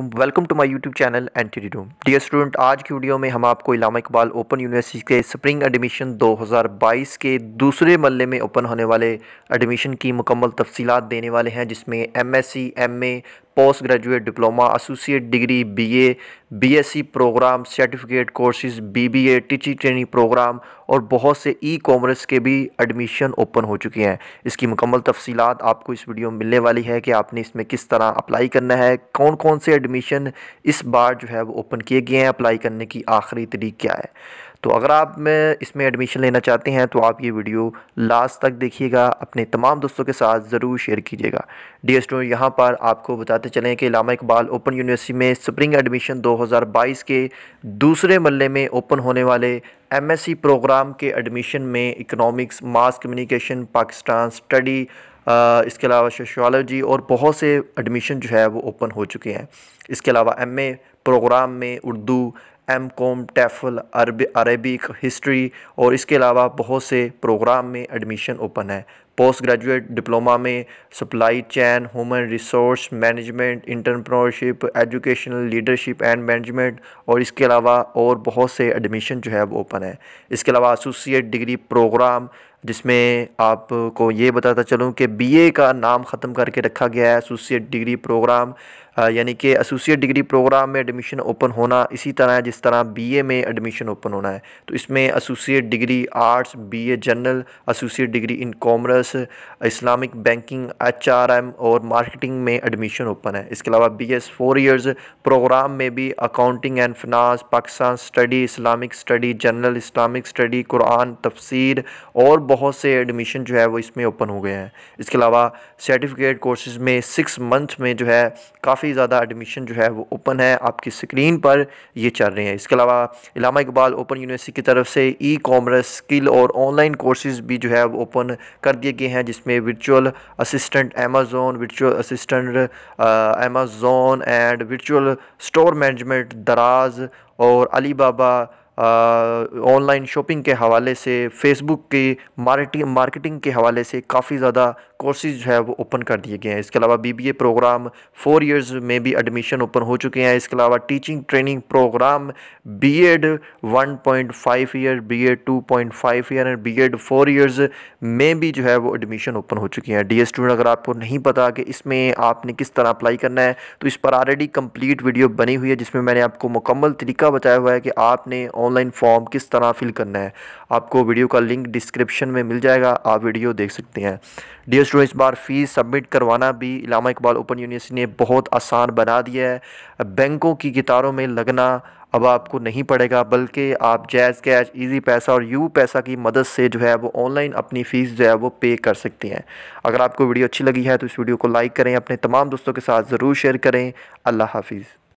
अलैक्म welcome to my YouTube channel anti room dear student आज की video में हम आपको इलामा इकबाल ओपन यूनिवर्सिटी के स्प्रिंग एडमिशन 2022 के दूसरे मल्ले में ओपन होने वाले एडमिशन की मुकम्मल तफसीत देने वाले हैं जिसमें M S C M A post graduate diploma associate degree BA, BSc program certificate courses BBA, teaching training program और बहुत से ई कॉमर्स के भी एडमिशन ओपन हो चुके हैं इसकी मुकम्मल तफसीलात आपको इस वीडियो में मिलने वाली है कि आपने इसमें किस तरह अप्लाई करना है कौन कौन से एडमिशन इस बार जो है वो ओपन किए गए हैं अप्लाई करने की आखिरी तरीक क्या है तो अगर आप में इसमें एडमिशन लेना चाहते हैं तो आप ये वीडियो लास्ट तक देखिएगा अपने तमाम दोस्तों के साथ ज़रूर शेयर कीजिएगा डी टू यहाँ पर आपको बताते चलें कि लामा इकबाल ओपन यूनिवर्सिटी में स्प्रिंग एडमिशन 2022 के दूसरे मल्ले में ओपन होने वाले सी प्रोग्राम के एडमिशन में economics mass communication Pakistan study इसके अलावा सोशोलॉजी और बहुत से एडमिशन जो है वो ओपन हो चुके हैं इसके अलावा ए प्रोग्राम में Urdu M com TEFL Arab history और इसके अलावा बहुत से प्रोग्राम में एडमिशन ओपन है पोस्ट ग्रेजुएट डिप्लोमा में supply chain human resource management entrepreneurship educational leadership and management और इसके अलावा और बहुत से एडमिशन जो है वो ओपन है इसके अलावा एसोसिएट डिग्री प्रोग्राम जिसमें आपको ये बताता चलूँ कि बीए का नाम ख़त्म करके रखा गया है एसोसिएट डिग्री प्रोग्राम यानी कि एसोसिएट डिग्री प्रोग्राम में एडमिशन ओपन होना इसी तरह है जिस तरह बीए में एडमिशन ओपन होना है तो इसमें associate degree arts BA general associate degree in commerce Islamic banking HRM और मार्केटिंग में एडमिशन ओपन है इसके अलावा B S four years program में भी accounting and finance Pakistan study Islamic study general Islamic study कुरान तफसीर और बहुत बहुत से एडमिशन जो है वो इसमें ओपन हो गए हैं इसके अलावा सर्टिफिकेट कोर्सेज में सिक्स मंथ में जो है काफ़ी ज़्यादा एडमिशन जो है वो ओपन है आपकी स्क्रीन पर ये चल रहे हैं इसके अलावा इलामा इकबाल ओपन यूनिवर्सिटी की तरफ से ई कॉमर्स स्किल और ऑनलाइन कोर्सेज भी जो है वो ओपन कर दिए गए हैं जिसमें virtual assistant Amazon virtual assistant Amazon and virtual store management Daraz और अली बाबा ऑनलाइन शॉपिंग के हवाले से फेसबुक की मार्केटिंग के हवाले से काफ़ी ज़्यादा कोर्सेज जो है वो ओपन कर दिए गए हैं इसके अलावा बीबीए प्रोग्राम फोर इयर्स में भी एडमिशन ओपन हो चुके हैं इसके अलावा teaching training program BEd 1.5 year BEd 2.5 year and BEd four years में भी जो है वो एडमिशन ओपन हो चुके हैं डी स्टूडेंट अगर आपको नहीं पता कि इसमें आपने किस तरह अप्लाई करना है तो इस पर ऑलरेडी कम्प्लीट वीडियो बनी हुई है जिसमें मैंने आपको मुकम्मल तरीका बताया हुआ है कि आपने ऑनलाइन फॉर्म किस तरह फिल करना है आपको वीडियो का लिंक डिस्क्रिप्शन में मिल जाएगा आप वीडियो देख सकते हैं डी स्टूडेंट इस बार फ़ीस सबमिट करवाना भी इलामा इकबाल ओपन यूनिवर्सिटी ने बहुत आसान बना दिया है बैंकों की कितारों में लगना अब आपको नहीं पड़ेगा बल्कि आप जैज़ कैश इजी पैसा और यू पैसा की मदद से जो है वो ऑनलाइन अपनी फ़ीस जो है वो पे कर सकती हैं अगर आपको वीडियो अच्छी लगी है तो इस वीडियो को लाइक करें अपने तमाम दोस्तों के साथ ज़रूर शेयर करें अल्लाह हाफिज़